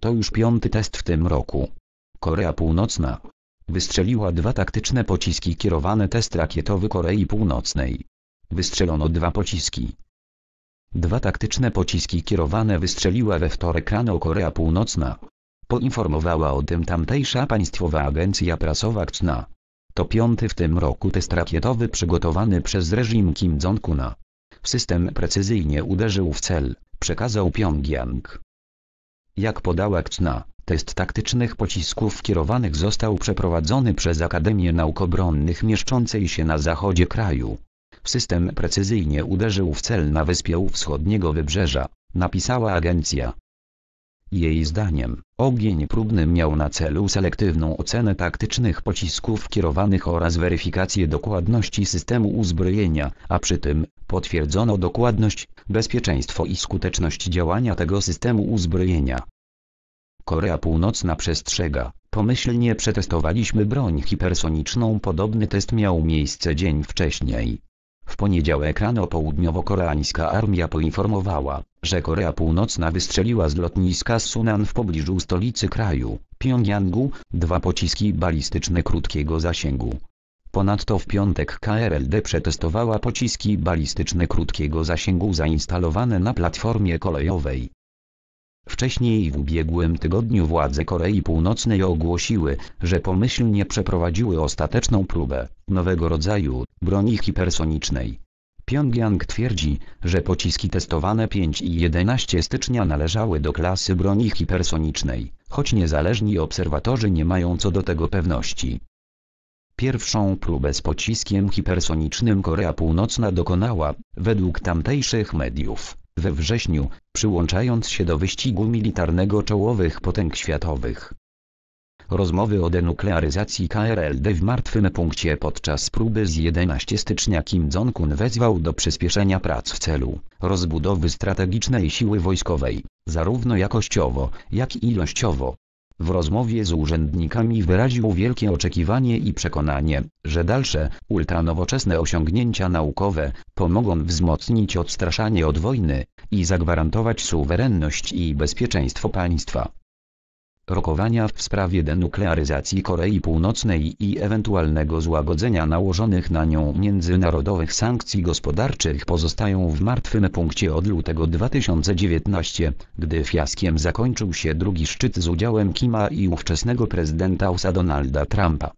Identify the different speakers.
Speaker 1: To już piąty test w tym roku. Korea Północna wystrzeliła dwa taktyczne pociski kierowane test rakietowy Korei Północnej. Wystrzelono dwa pociski. Dwa taktyczne pociski kierowane wystrzeliła we wtorek rano Korea Północna. Poinformowała o tym tamtejsza państwowa agencja prasowa KCNA. To piąty w tym roku test rakietowy przygotowany przez reżim Kim Jong-una. System precyzyjnie uderzył w cel, przekazał Pyongyang. Jak podała Ksna, test taktycznych pocisków kierowanych został przeprowadzony przez Akademię Nauk Obronnych mieszczącej się na zachodzie kraju. System precyzyjnie uderzył w cel na wyspie u wschodniego wybrzeża, napisała agencja. Jej zdaniem, ogień próbny miał na celu selektywną ocenę taktycznych pocisków kierowanych oraz weryfikację dokładności systemu uzbrojenia, a przy tym, potwierdzono dokładność, bezpieczeństwo i skuteczność działania tego systemu uzbrojenia. Korea Północna przestrzega, pomyślnie przetestowaliśmy broń hipersoniczną podobny test miał miejsce dzień wcześniej. W poniedziałek rano południowo-koreańska armia poinformowała, że Korea Północna wystrzeliła z lotniska Sunan w pobliżu stolicy kraju, Pjongjangu, dwa pociski balistyczne krótkiego zasięgu. Ponadto w piątek KRLD przetestowała pociski balistyczne krótkiego zasięgu zainstalowane na platformie kolejowej. Wcześniej w ubiegłym tygodniu władze Korei Północnej ogłosiły, że pomyślnie przeprowadziły ostateczną próbę nowego rodzaju broni hipersonicznej. Pyongyang twierdzi, że pociski testowane 5 i 11 stycznia należały do klasy broni hipersonicznej, choć niezależni obserwatorzy nie mają co do tego pewności. Pierwszą próbę z pociskiem hipersonicznym Korea Północna dokonała, według tamtejszych mediów, we wrześniu, przyłączając się do wyścigu militarnego czołowych potęg światowych. Rozmowy o denuklearyzacji KRLD w martwym punkcie podczas próby z 11 stycznia Kim Jong-un wezwał do przyspieszenia prac w celu rozbudowy strategicznej siły wojskowej, zarówno jakościowo, jak i ilościowo. W rozmowie z urzędnikami wyraził wielkie oczekiwanie i przekonanie, że dalsze, ultranowoczesne osiągnięcia naukowe, pomogą wzmocnić odstraszanie od wojny i zagwarantować suwerenność i bezpieczeństwo państwa. Rokowania w sprawie denuklearyzacji Korei Północnej i ewentualnego złagodzenia nałożonych na nią międzynarodowych sankcji gospodarczych pozostają w martwym punkcie od lutego 2019, gdy fiaskiem zakończył się drugi szczyt z udziałem Kima i ówczesnego prezydenta USA Donalda Trumpa.